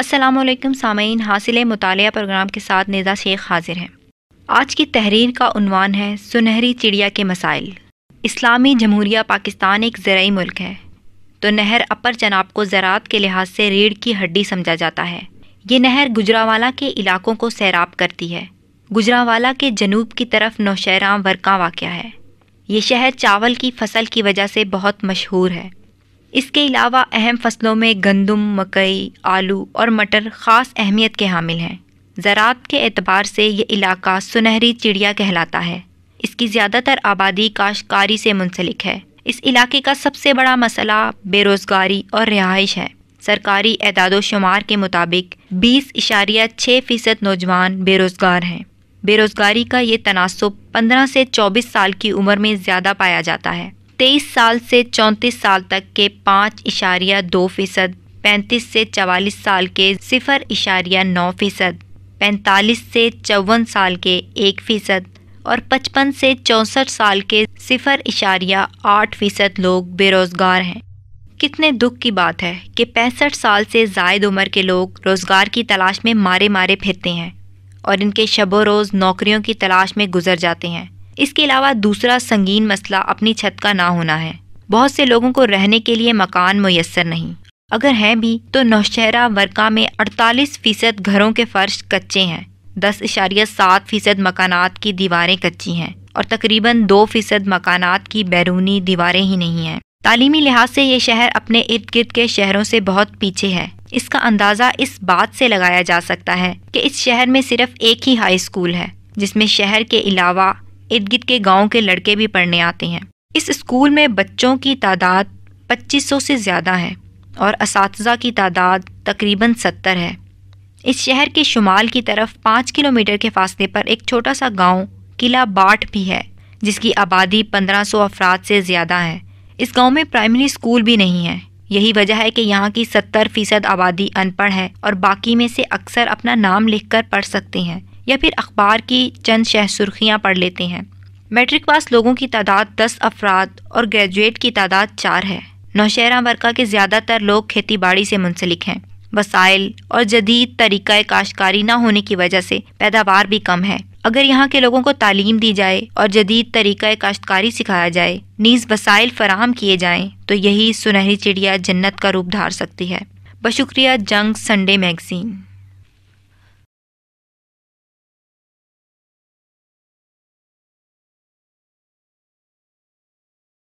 السلام علیکم سامعین حاصل مطالعہ پروگرام کے ساتھ نیزا شیخ حاضر ہیں آج کی تحریر کا عنوان ہے سنہری چڑیا کے مسائل اسلامی جمہوریہ پاکستان ایک زرعی ملک ہے تو نہر اپر چناب کو زراعت کے لحاظ سے ریڑھ کی ہڈی سمجھا جاتا ہے یہ نہر گجراوالا کے علاقوں کو سیراب کرتی ہے گجراوالا کے جنوب کی طرف نوشیرام ورکاں واقع ہے یہ شہر چاول کی فصل کی وجہ سے بہت مشہور ہے اس کے علاوہ اہم فصلوں میں گندم مکئی آلو اور مٹر خاص اہمیت کے حامل ہیں زراعت کے اعتبار سے یہ علاقہ سنہری چڑیا کہلاتا ہے اس کی زیادہ تر آبادی کاشتکاری سے منسلک ہے اس علاقے کا سب سے بڑا مسئلہ بے روزگاری اور رہائش ہے سرکاری اعداد و شمار کے مطابق بیس اشاریہ چھ فیصد نوجوان بے روزگار ہیں بے روزگاری کا یہ تناسب پندرہ سے چوبیس سال کی عمر میں زیادہ پایا جاتا ہے تیئیس سال سے چونتیس سال تک کے پانچ اشاریہ دو فیصد پینتیس سے چوالیس سال کے صفر اشاریہ نو فیصد پینتالیس سے چون سال کے ایک فیصد اور پچپن سے چونسٹھ سال کے صفر اشاریہ آٹھ فیصد لوگ بے روزگار ہیں کتنے دکھ کی بات ہے کہ پینسٹھ سال سے زائد عمر کے لوگ روزگار کی تلاش میں مارے مارے پھرتے ہیں اور ان کے شب و روز نوکریوں کی تلاش میں گزر جاتے ہیں اس کے علاوہ دوسرا سنگین مسئلہ اپنی چھت کا نہ ہونا ہے بہت سے لوگوں کو رہنے کے لیے مکان میسر نہیں اگر ہیں بھی تو نوشہرہ ورکا میں اڑتالیس فیصد گھروں کے فرش کچے ہیں دس اشاریہ سات فیصد مکانات کی دیواریں کچی ہیں اور تقریباً دو فیصد مکانات کی بیرونی دیواریں ہی نہیں ہیں تعلیمی لحاظ سے یہ شہر اپنے ارد گرد کے شہروں سے بہت پیچھے ہے اس کا اندازہ اس بات سے لگایا جا سکتا ہے کہ اس شہر میں صرف ایک ہی ہائی اسکول ہے جس میں شہر کے علاوہ ارد گرد کے گاؤں کے لڑکے بھی پڑھنے آتے ہیں اس اسکول میں بچوں کی تعداد پچیس سو سے زیادہ ہے اور اساتذہ کی تعداد تقریباً ستر ہے اس شہر کے شمال کی طرف پانچ کلو میٹر کے فاصلے پر ایک چھوٹا سا گاؤں قلعہ باٹھ بھی ہے جس کی آبادی پندرہ سو افراد سے زیادہ ہے اس گاؤں میں پرائمری اسکول بھی نہیں ہے یہی وجہ ہے کہ یہاں کی ستر فیصد آبادی ان پڑھ ہے اور باقی میں سے اکثر اپنا نام لکھ کر پڑھ سکتے ہیں یا پھر اخبار کی چند شہ سرخیاں پڑھ لیتے ہیں میٹرک پاس لوگوں کی تعداد دس افراد اور گریجویٹ کی تعداد چار ہے نوشہرہ ورکہ کے زیادہ تر لوگ کھیتی باڑی سے منسلک ہیں وسائل اور جدید طریقہ کاشتکاری نہ ہونے کی وجہ سے پیداوار بھی کم ہے اگر یہاں کے لوگوں کو تعلیم دی جائے اور جدید طریقہ کاشتکاری سکھایا جائے نیز وسائل فراہم کیے جائیں تو یہی سنہری چڑیا جنت کا روپ دھار سکتی ہے بشکریہ جنگ سنڈے میگزین